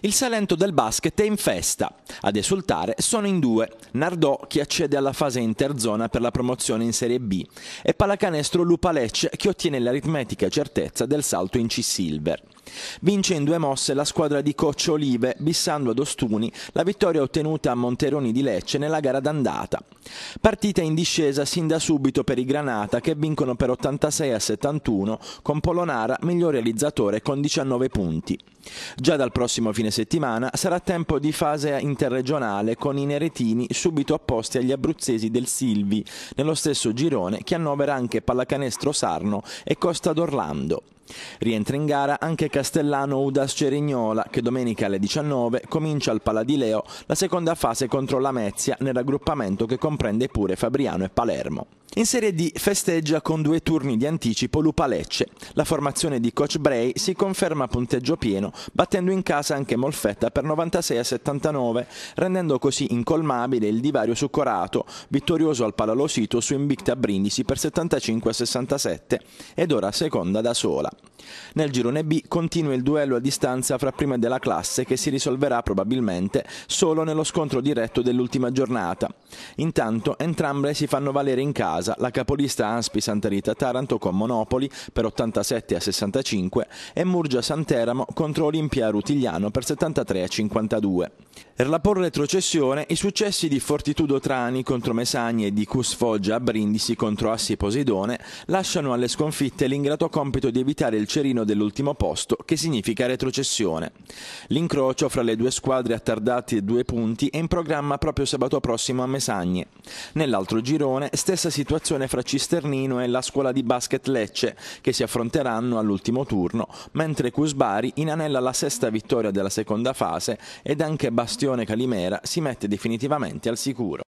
Il Salento del basket è in festa. Ad esultare sono in due, Nardò che accede alla fase interzona per la promozione in Serie B e Palacanestro Lecce, che ottiene l'aritmetica certezza del salto in C-Silver. Vince in due mosse la squadra di Coccio Olive, bissando ad Ostuni la vittoria ottenuta a Monteroni di Lecce nella gara d'andata. Partita in discesa sin da subito per i Granata che vincono per 86 a 71 con Polonara miglior realizzatore con 19 punti. Già dal prossimo fine settimana sarà tempo di fase interregionale con i neretini subito opposti agli abruzzesi del Silvi, nello stesso girone che annovera anche Pallacanestro Sarno e Costa d'Orlando. Rientra in gara anche Castellano Udas Ceregnola che domenica alle 19 comincia al Paladileo la seconda fase contro la Mezia nel raggruppamento che comprende pure Fabriano e Palermo. In Serie D festeggia con due turni di anticipo Lupa-Lecce. La formazione di coach Bray si conferma a punteggio pieno, battendo in casa anche Molfetta per 96 a 79, rendendo così incolmabile il divario su Corato, vittorioso al Palalosito su Invicta Brindisi per 75 a 67 ed ora seconda da sola. Nel girone B continua il duello a distanza fra prime della classe che si risolverà probabilmente solo nello scontro diretto dell'ultima giornata. Intanto entrambe si fanno valere in casa casa la capolista Aspi Santa Rita Taranto con Monopoli per 87 a 65 e Murgia Santeramo contro Olimpia Rutigliano per 73 a 52. Per la por retrocessione i successi di Fortitudo Trani contro Mesagni e di Cus Foggia a Brindisi contro Assi Posidone lasciano alle sconfitte l'ingrato compito di evitare il cerino dell'ultimo posto che significa retrocessione. L'incrocio fra le due squadre attardati due punti è in programma proprio sabato prossimo a Mesagne. Nell'altro girone stessa situazione situazione fra Cisternino e la scuola di basket Lecce, che si affronteranno all'ultimo turno, mentre Cusbari inanella la sesta vittoria della seconda fase ed anche Bastione Calimera si mette definitivamente al sicuro.